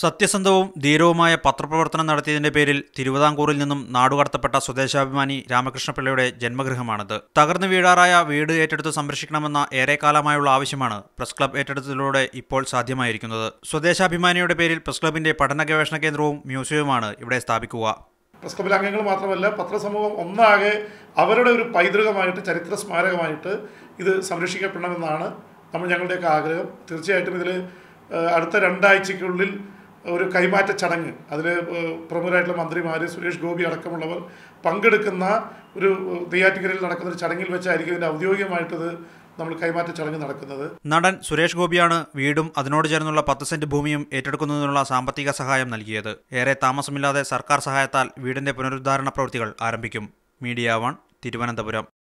സത്യസന്ധവും ധീരവുമായ പത്രപ്രവർത്തനം നടത്തിയതിന്റെ പേരിൽ തിരുവിതാംകൂറിൽ നിന്നും നാടുകടത്തപ്പെട്ട സ്വദേശാഭിമാനി രാമകൃഷ്ണപിള്ളയുടെ ജന്മഗൃഹമാണിത് തകർന്നു വീഴാറായ വീട് ഏറ്റെടുത്ത് സംരക്ഷിക്കണമെന്ന ഏറെക്കാലമായുള്ള ആവശ്യമാണ് പ്രസ് ക്ലബ് ഏറ്റെടുത്തതിലൂടെ ഇപ്പോൾ സാധ്യമായിരിക്കുന്നത് സ്വദേശാഭിമാനിയുടെ പേരിൽ പ്രസ് ക്ലബിന്റെ പഠന ഗവേഷണ കേന്ദ്രവും മ്യൂസിയവുമാണ് ഇവിടെ സ്ഥാപിക്കുക പ്രസ് ക്ലബിലെ അംഗങ്ങൾ മാത്രമല്ല പത്രസമൂഹം ഒന്നാകെ അവരുടെ ഒരു പൈതൃകമായിട്ട് ചരിത്ര സ്മാരകമായിട്ട് ഇത് സംരക്ഷിക്കപ്പെടണമെന്നാണ് നമ്മൾ ഞങ്ങളുടെയൊക്കെ ആഗ്രഹം തീർച്ചയായിട്ടും ഇതിൽ അടുത്ത രണ്ടാഴ്ചയ്ക്കുള്ളിൽ ഒരു കൈമാറ്റ ചടങ്ങ് അതിൽ പ്രമുഖരായിട്ടുള്ള മന്ത്രിമാർ സുരേഷ് ഗോപി അടക്കമുള്ളവർ പങ്കെടുക്കുന്ന ഒരു തെയ്യാറ്റിക്കരയിൽ നടക്കുന്ന ഒരു ചടങ്ങിൽ വെച്ചായിരിക്കും ഇതിൻ്റെ ഔദ്യോഗികമായിട്ടത് നമ്മൾ കൈമാറ്റ ചടങ്ങ് നടക്കുന്നത് നടൻ സുരേഷ് ഗോപിയാണ് വീടും അതിനോട് ചേർന്നുള്ള പത്ത് സെന്റ് ഭൂമിയും ഏറ്റെടുക്കുന്നതിനുള്ള സാമ്പത്തിക സഹായം നൽകിയത് ഏറെ താമസമില്ലാതെ സർക്കാർ സഹായത്താൽ വീടിന്റെ പുനരുദ്ധാരണ പ്രവൃത്തികൾ ആരംഭിക്കും മീഡിയ വൺ തിരുവനന്തപുരം